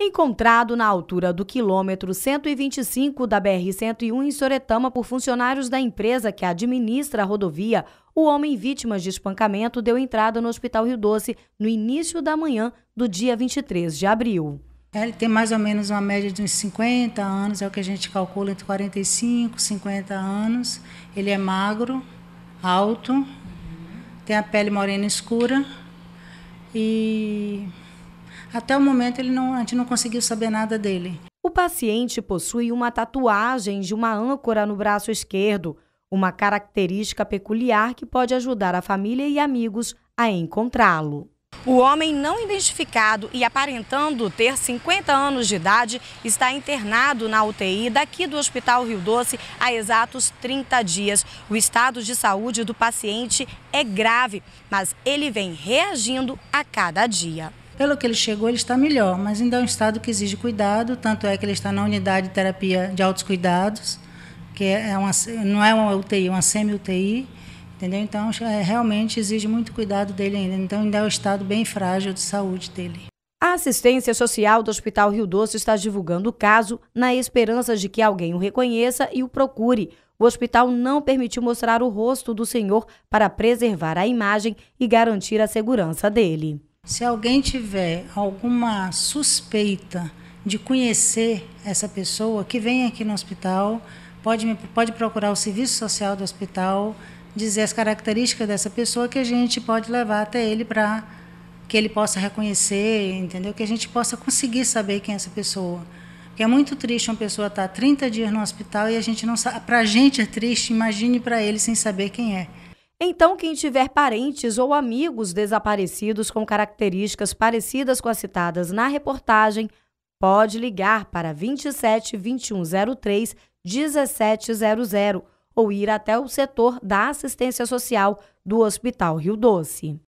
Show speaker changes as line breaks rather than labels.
encontrado na altura do quilômetro 125 da BR-101 em Soretama por funcionários da empresa que administra a rodovia, o homem vítima de espancamento deu entrada no Hospital Rio Doce no início da manhã do dia 23 de abril.
É, ele tem mais ou menos uma média de uns 50 anos, é o que a gente calcula entre 45 e 50 anos. Ele é magro, alto, tem a pele morena escura e até o momento ele não,
a gente não conseguiu saber nada dele. O paciente possui uma tatuagem de uma âncora no braço esquerdo, uma característica peculiar que pode ajudar a família e amigos a encontrá-lo. O homem não identificado e aparentando ter 50 anos de idade está internado na UTI daqui do Hospital Rio Doce há exatos 30 dias. O estado de saúde do paciente é grave, mas ele vem
reagindo a cada dia. Pelo que ele chegou, ele está melhor, mas ainda é um estado que exige cuidado, tanto é que ele está na unidade de terapia de altos cuidados, que é, é uma, não é uma UTI, é uma semi-UTI, entendeu? Então, é, realmente exige muito cuidado dele ainda. Então, ainda é um estado bem frágil de saúde dele.
A assistência social do Hospital Rio Doce está divulgando o caso na esperança de que alguém o reconheça e o procure. O hospital não permitiu mostrar o rosto do senhor para preservar a imagem e garantir a segurança dele.
Se alguém tiver alguma suspeita de conhecer essa pessoa, que vem aqui no hospital, pode, me, pode procurar o serviço social do hospital, dizer as características dessa pessoa que a gente pode levar até ele para que ele possa reconhecer, entendeu? Que a gente possa conseguir saber quem é essa pessoa. Porque é muito triste uma pessoa estar tá 30 dias no hospital e a gente não sabe. Para a gente é triste, imagine para ele sem saber quem é. Então, quem tiver parentes
ou amigos desaparecidos com características parecidas com as citadas na reportagem, pode ligar para 27 2103 1700 ou ir até o setor da assistência social do Hospital Rio Doce.